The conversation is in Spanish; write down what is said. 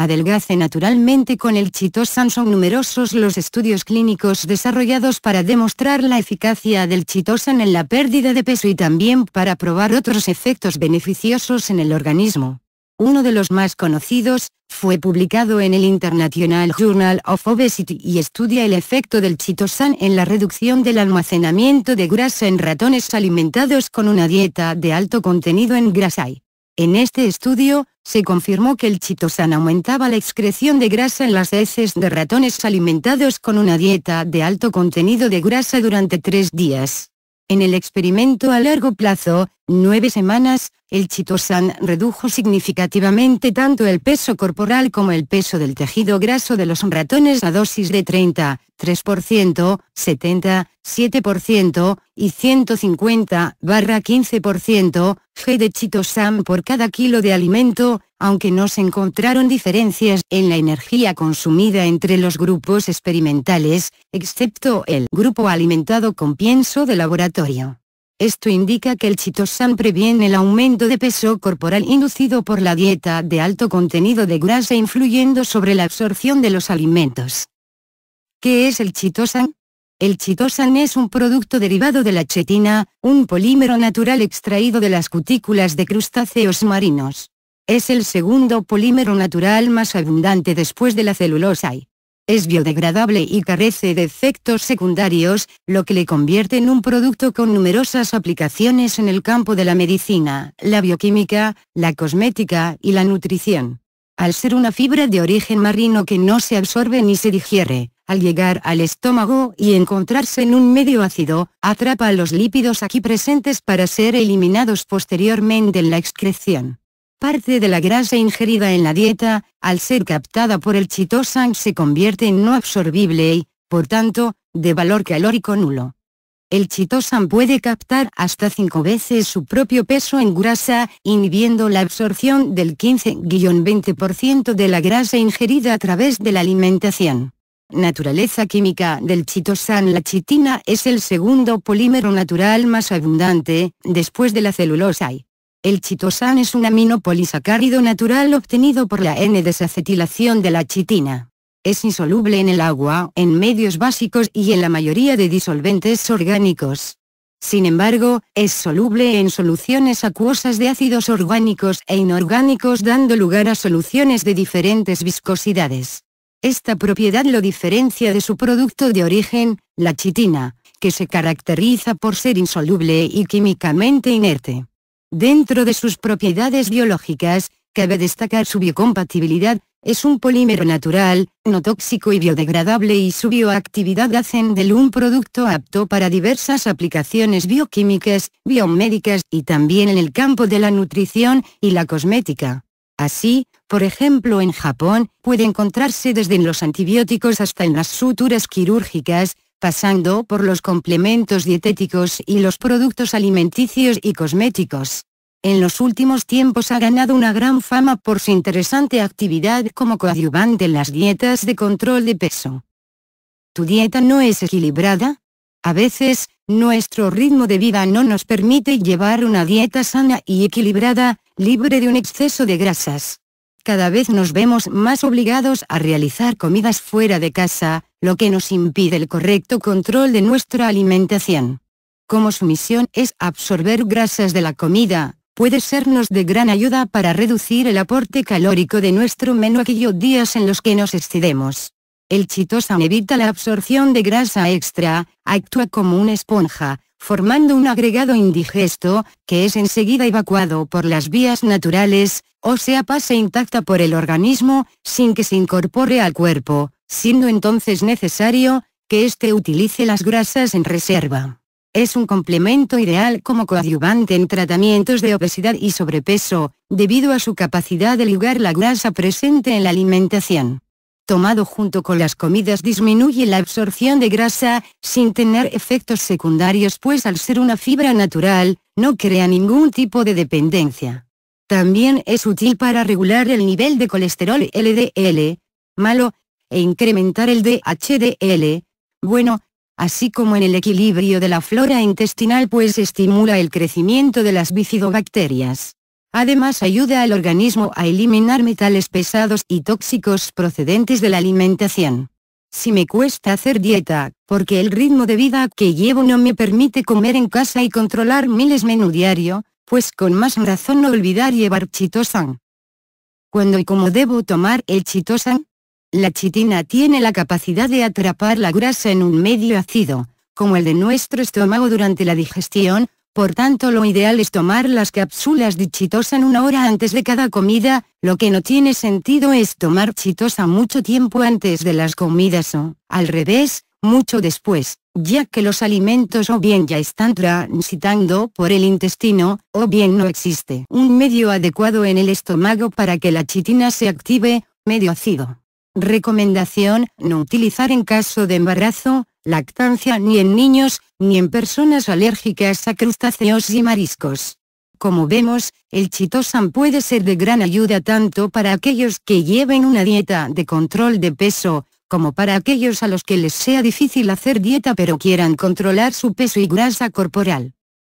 adelgace naturalmente con el chitosan. Son numerosos los estudios clínicos desarrollados para demostrar la eficacia del chitosan en la pérdida de peso y también para probar otros efectos beneficiosos en el organismo. Uno de los más conocidos, fue publicado en el International Journal of Obesity y estudia el efecto del chitosan en la reducción del almacenamiento de grasa en ratones alimentados con una dieta de alto contenido en grasa en este estudio, se confirmó que el chitosan aumentaba la excreción de grasa en las heces de ratones alimentados con una dieta de alto contenido de grasa durante tres días. En el experimento a largo plazo, nueve semanas, el chitosan redujo significativamente tanto el peso corporal como el peso del tejido graso de los ratones a dosis de 30, 3%, 70, 7% y 150 barra 15% G de chitosan por cada kilo de alimento, aunque no se encontraron diferencias en la energía consumida entre los grupos experimentales, excepto el grupo alimentado con pienso de laboratorio. Esto indica que el chitosan previene el aumento de peso corporal inducido por la dieta de alto contenido de grasa influyendo sobre la absorción de los alimentos. ¿Qué es el chitosan? El chitosan es un producto derivado de la chetina, un polímero natural extraído de las cutículas de crustáceos marinos. Es el segundo polímero natural más abundante después de la celulosa y es biodegradable y carece de efectos secundarios, lo que le convierte en un producto con numerosas aplicaciones en el campo de la medicina, la bioquímica, la cosmética y la nutrición. Al ser una fibra de origen marino que no se absorbe ni se digiere, al llegar al estómago y encontrarse en un medio ácido, atrapa los lípidos aquí presentes para ser eliminados posteriormente en la excreción. Parte de la grasa ingerida en la dieta, al ser captada por el chitosan se convierte en no absorbible y, por tanto, de valor calórico nulo. El chitosan puede captar hasta 5 veces su propio peso en grasa, inhibiendo la absorción del 15-20% de la grasa ingerida a través de la alimentación. Naturaleza química del chitosan La chitina es el segundo polímero natural más abundante, después de la celulosa y el chitosán es un polisacárido natural obtenido por la N-desacetilación de la chitina. Es insoluble en el agua, en medios básicos y en la mayoría de disolventes orgánicos. Sin embargo, es soluble en soluciones acuosas de ácidos orgánicos e inorgánicos dando lugar a soluciones de diferentes viscosidades. Esta propiedad lo diferencia de su producto de origen, la chitina, que se caracteriza por ser insoluble y químicamente inerte. Dentro de sus propiedades biológicas, cabe destacar su biocompatibilidad, es un polímero natural, no tóxico y biodegradable y su bioactividad hacen él un producto apto para diversas aplicaciones bioquímicas, biomédicas y también en el campo de la nutrición y la cosmética. Así, por ejemplo en Japón, puede encontrarse desde en los antibióticos hasta en las suturas quirúrgicas, pasando por los complementos dietéticos y los productos alimenticios y cosméticos. En los últimos tiempos ha ganado una gran fama por su interesante actividad como coadyuvante en las dietas de control de peso. ¿Tu dieta no es equilibrada? A veces, nuestro ritmo de vida no nos permite llevar una dieta sana y equilibrada, libre de un exceso de grasas. Cada vez nos vemos más obligados a realizar comidas fuera de casa, lo que nos impide el correcto control de nuestra alimentación. Como su misión es absorber grasas de la comida, puede sernos de gran ayuda para reducir el aporte calórico de nuestro menú aquellos días en los que nos excedemos. El chitosan evita la absorción de grasa extra, actúa como una esponja, formando un agregado indigesto, que es enseguida evacuado por las vías naturales, o sea pasa intacta por el organismo, sin que se incorpore al cuerpo, siendo entonces necesario, que éste utilice las grasas en reserva. Es un complemento ideal como coadyuvante en tratamientos de obesidad y sobrepeso, debido a su capacidad de ligar la grasa presente en la alimentación. Tomado junto con las comidas disminuye la absorción de grasa, sin tener efectos secundarios pues al ser una fibra natural, no crea ningún tipo de dependencia. También es útil para regular el nivel de colesterol LDL, malo, e incrementar el DHDL, bueno, así como en el equilibrio de la flora intestinal pues estimula el crecimiento de las bifidobacterias. Además ayuda al organismo a eliminar metales pesados y tóxicos procedentes de la alimentación. Si me cuesta hacer dieta, porque el ritmo de vida que llevo no me permite comer en casa y controlar miles menú diario, pues con más razón no olvidar llevar chitosan. ¿Cuándo y cómo debo tomar el chitosan, la chitina tiene la capacidad de atrapar la grasa en un medio ácido, como el de nuestro estómago durante la digestión, por tanto lo ideal es tomar las cápsulas de en una hora antes de cada comida, lo que no tiene sentido es tomar chitosa mucho tiempo antes de las comidas o, al revés, mucho después, ya que los alimentos o bien ya están transitando por el intestino, o bien no existe un medio adecuado en el estómago para que la chitina se active, medio ácido. Recomendación, no utilizar en caso de embarazo, lactancia ni en niños, ni en personas alérgicas a crustáceos y mariscos. Como vemos, el chitosan puede ser de gran ayuda tanto para aquellos que lleven una dieta de control de peso, como para aquellos a los que les sea difícil hacer dieta pero quieran controlar su peso y grasa corporal.